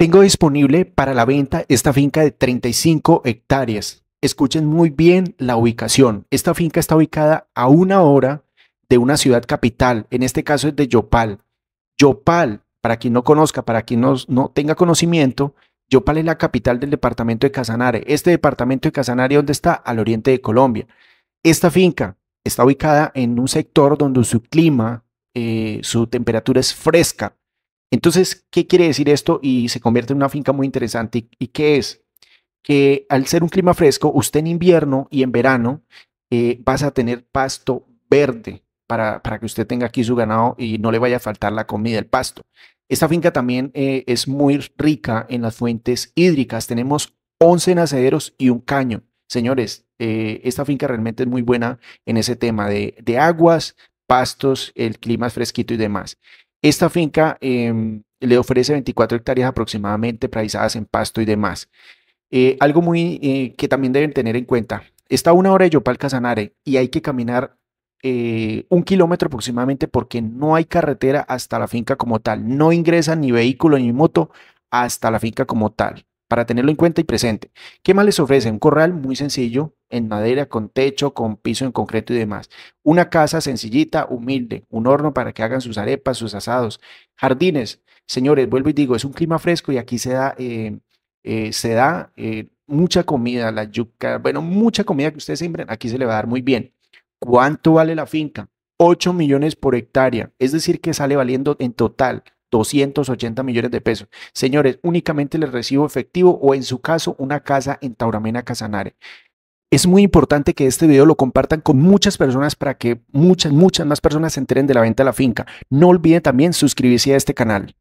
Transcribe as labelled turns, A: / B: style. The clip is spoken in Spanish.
A: Tengo disponible para la venta esta finca de 35 hectáreas. Escuchen muy bien la ubicación. Esta finca está ubicada a una hora de una ciudad capital, en este caso es de Yopal. Yopal, para quien no conozca, para quien no, no tenga conocimiento, Yopal es la capital del departamento de Casanare. Este departamento de Casanare, donde está? Al oriente de Colombia. Esta finca está ubicada en un sector donde su clima, eh, su temperatura es fresca. Entonces, ¿qué quiere decir esto? Y se convierte en una finca muy interesante. ¿Y qué es? Que al ser un clima fresco, usted en invierno y en verano eh, vas a tener pasto verde para, para, que usted tenga aquí su ganado y no le vaya a faltar la comida, el pasto. Esta finca también eh, es muy rica en las fuentes hídricas. Tenemos 11 nacederos y un caño. Señores, eh, esta finca realmente es muy buena en ese tema de, de aguas, pastos, el clima fresquito y demás. Esta finca em, le ofrece 24 hectáreas aproximadamente praizadas en pasto y demás. Eh, algo muy eh, que también deben tener en cuenta, está a una hora de Yopal Casanare y hay que caminar eh, un kilómetro aproximadamente porque no hay carretera hasta la finca como tal, no ingresa ni vehículo ni moto hasta la finca como tal para tenerlo en cuenta y presente. ¿Qué más les ofrece? Un corral muy sencillo, en madera, con techo, con piso en concreto y demás. Una casa sencillita, humilde, un horno para que hagan sus arepas, sus asados, jardines. Señores, vuelvo y digo, es un clima fresco y aquí se da, eh, eh, se da eh, mucha comida, la yuca, bueno, mucha comida que ustedes siembren, aquí se le va a dar muy bien. ¿Cuánto vale la finca? 8 millones por hectárea, es decir, que sale valiendo en total 280 millones de pesos. Señores, únicamente les recibo efectivo o en su caso una casa en Tauramena Casanare. Es muy importante que este video lo compartan con muchas personas para que muchas, muchas más personas se enteren de la venta de la finca. No olviden también suscribirse a este canal.